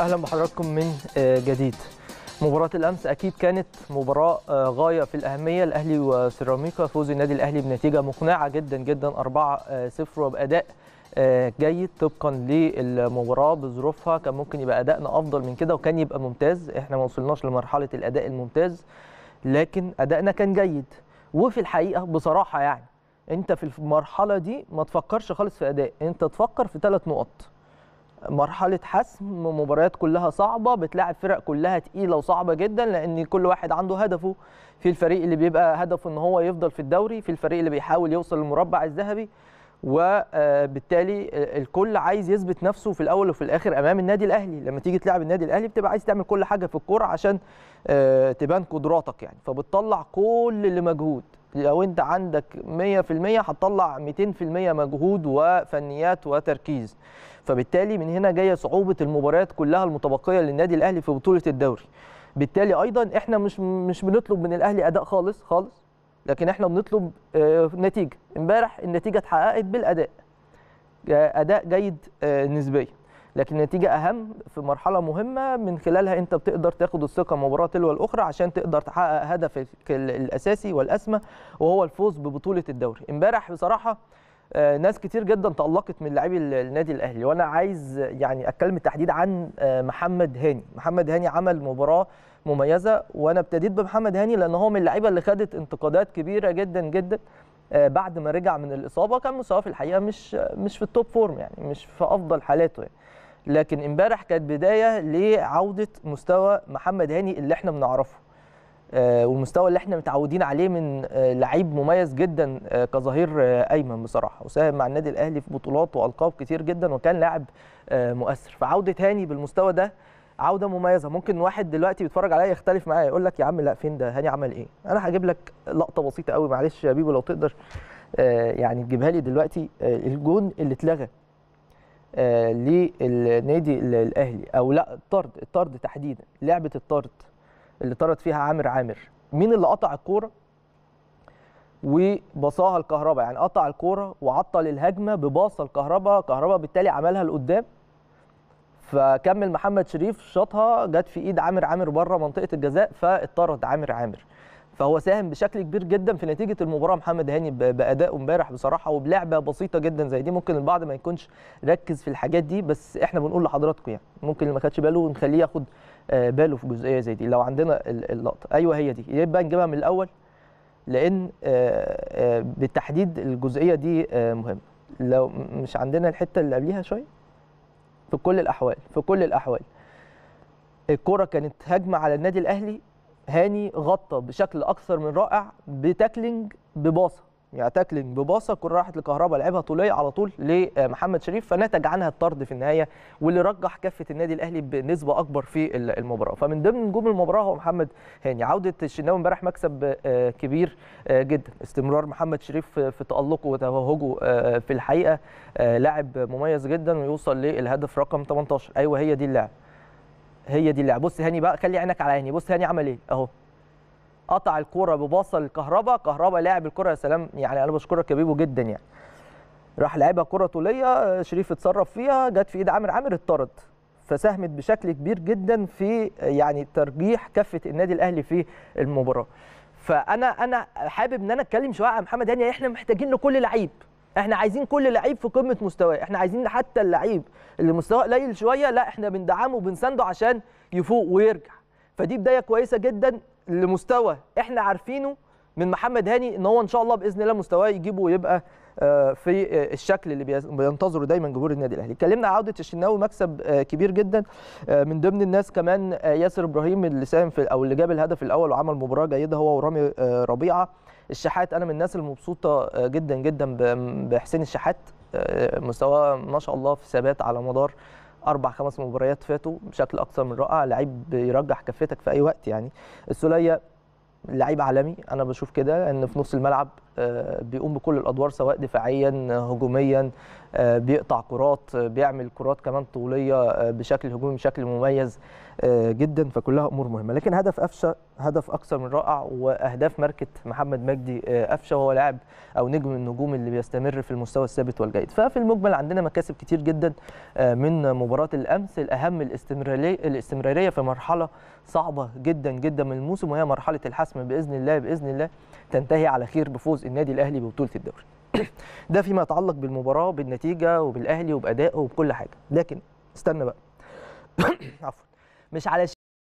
اهلا بحضراتكم من آه، جديد مباراة الأمس أكيد كانت مباراة آه، غاية في الأهمية الأهلي وسيراميكا فوز النادي الأهلي بنتيجة مقنعة جدا جدا 4-0 آه، وبأداء جيد طبقا للمباراه بظروفها كان ممكن يبقى ادائنا افضل من كده وكان يبقى ممتاز احنا ما وصلناش لمرحله الاداء الممتاز لكن ادائنا كان جيد وفي الحقيقه بصراحه يعني انت في المرحله دي ما تفكرش خالص في اداء انت تفكر في ثلاث نقط مرحله حسم مباريات كلها صعبه بتلاعب فرق كلها تقيله وصعبه جدا لان كل واحد عنده هدفه في الفريق اللي بيبقى هدفه ان هو يفضل في الدوري في الفريق اللي بيحاول يوصل للمربع الذهبي وبالتالي آه، آه، الكل عايز يثبت نفسه في الاول وفي الاخر امام النادي الاهلي لما تيجي تلعب النادي الاهلي بتبقى عايز تعمل كل حاجه في الكوره عشان آه، تبان قدراتك يعني فبتطلع كل اللي مجهود لو انت عندك 100% هتطلع 200% مجهود وفنيات وتركيز فبالتالي من هنا جايه صعوبه المباريات كلها المتبقيه للنادي الاهلي في بطوله الدوري بالتالي ايضا احنا مش مش بنطلب من الاهلي اداء خالص خالص لكن احنا بنطلب آه، نتيجه امبارح النتيجه اتحققت بالاداء آه، اداء جيد آه، نسبيا لكن النتيجه اهم في مرحله مهمه من خلالها انت بتقدر تاخد الثقه مباراه تلو الاخرى عشان تقدر تحقق هدفك الاساسي والاسمى وهو الفوز ببطوله الدوري امبارح بصراحه آه، ناس كتير جدا تألقت من لاعبي النادي الاهلي وانا عايز يعني اتكلم بالتحديد عن آه، محمد هاني محمد هاني عمل مباراه مميزه وانا ابتديت بمحمد هاني لان هو من اللعيبه اللي خدت انتقادات كبيره جدا جدا آه، بعد ما رجع من الاصابه كان مستواه في الحقيقه مش مش في التوب فورم يعني مش في افضل حالاته يعني لكن امبارح كانت بدايه لعوده مستوى محمد هاني اللي احنا بنعرفه آه، والمستوى اللي احنا متعودين عليه من آه، لعيب مميز جدا آه، كظهير ايمن بصراحه وساهم مع النادي الاهلي في بطولات والقاب كتير جدا وكان لاعب مؤثر فعوده هاني بالمستوى ده عوده مميزه ممكن واحد دلوقتي بيتفرج عليا يختلف معايا يقول لك يا عم لا فين ده هاني عمل ايه انا هجيب لك لقطه بسيطه قوي معلش يا بيبو لو تقدر يعني تجيبها لي دلوقتي الجون اللي اتلغى آه، للنادي الاهلي او لا الطرد الطرد تحديدا لعبه الطرد اللي طرد فيها عامر عامر مين اللي قطع الكوره وباصاها الكهرباء يعني قطع الكوره وعطل الهجمه بباصه الكهرباء كهرباء بالتالي عملها لقدام فكمل محمد شريف شاطها جت في ايد عامر عامر بره منطقه الجزاء فاطرد عامر عامر فهو ساهم بشكل كبير جدا في نتيجه المباراه محمد هاني باداء امبارح بصراحه وبلعبه بسيطه جدا زي دي ممكن البعض ما يكونش ركز في الحاجات دي بس احنا بنقول لحضراتكم يعني ممكن اللي ما خدش باله نخليه ياخد آه، باله في جزئيه زي دي لو عندنا اللقطه ايوه هي دي يبقى نجيبها من الاول لان آه، آه، بالتحديد الجزئيه دي مهمه لو مش عندنا الحته اللي قبليها شويه في كل الاحوال في كل الاحوال الكره كانت هجمه على النادي الاهلي هاني غطى بشكل اكثر من رائع بتاكلينج بباصه يعني تاكلينج بباصه الكره راحت لكهربا لعبها طوليه على طول لمحمد شريف فنتج عنها الطرد في النهايه واللي رجح كفه النادي الاهلي بنسبه اكبر في المباراه فمن ضمن نجوم المباراه هو محمد هاني عوده الشناوي امبارح مكسب آه، كبير آه، جدا استمرار محمد شريف في تالقه وتوهجه آه، في الحقيقه لاعب مميز جدا ويوصل للهدف رقم 18 ايوه هي دي اللعبه هي دي اللعبه يعني. بص هاني بقى خلي عينك على هاني بص هاني عمل ايه اهو قطع الكوره بباصه لكهربا كهرباء لاعب الكره يا سلام يعني انا بشكرك يا بيبو جدا يعني راح لعبها كره طوليه شريف اتصرف فيها جت في ايد عامر عامر اتطرد فساهمت بشكل كبير جدا في يعني ترجيح كفه النادي الاهلي في المباراه فانا انا حابب ان انا اتكلم شويه عن محمد هاني يعني احنا محتاجين لكل لعيب احنا عايزين كل لعيب في قمه مستواه احنا عايزين حتى اللعيب اللي مستواه قليل شويه لا احنا بندعمه وبنسنده عشان يفوق ويرجع فدي بدايه كويسه جدا لمستوى احنا عارفينه من محمد هاني ان هو ان شاء الله باذن الله مستواه يجيبه ويبقى آه، في آه، الشكل اللي بينتظره دايما جمهور النادي الاهلي اتكلمنا عوده الشناوي مكسب آه، كبير جدا من ضمن الناس كمان ياسر ابراهيم اللي ساهم في او اللي جاب الهدف الاول وعمل مباراه جيده هو ورامي ربيعه الشحات انا من الناس المبسوطه جدا جدا بحسين الشحات مستواه ما شاء الله في ثبات على مدار اربع خمس مباريات فاتوا بشكل اكثر من رائع لعيب بيرجح كفتك في اي وقت يعني السوليه لعيب عالمي انا بشوف كده ان في نص الملعب آه، بيقوم بكل الادوار سواء دفاعيا هجوميا آه، بيقطع كرات آه، بيعمل كرات كمان طوليه بشكل هجومي بشكل مميز جدا فكلها امور مهمه لكن هدف قفشه هدف اكثر من رائع واهداف ماركه محمد مجدي قفشه وهو لاعب او نجم النجوم اللي بيستمر في المستوى الثابت والجيد ففي المجمل عندنا مكاسب كتير جدا من مباراه الامس الاهم الاستمراريه الاستمراريه في مرحله صعبه جدا جدا من الموسم وهي مرحله الحسم باذن الله باذن الله تنتهي على خير بفوز النادي الاهلي ببطوله الدوري ده فيما يتعلق بالمباراه بالنتيجه وبالاهلي وبادائه وبكل حاجه لكن استنى بقى عفوا مش علشان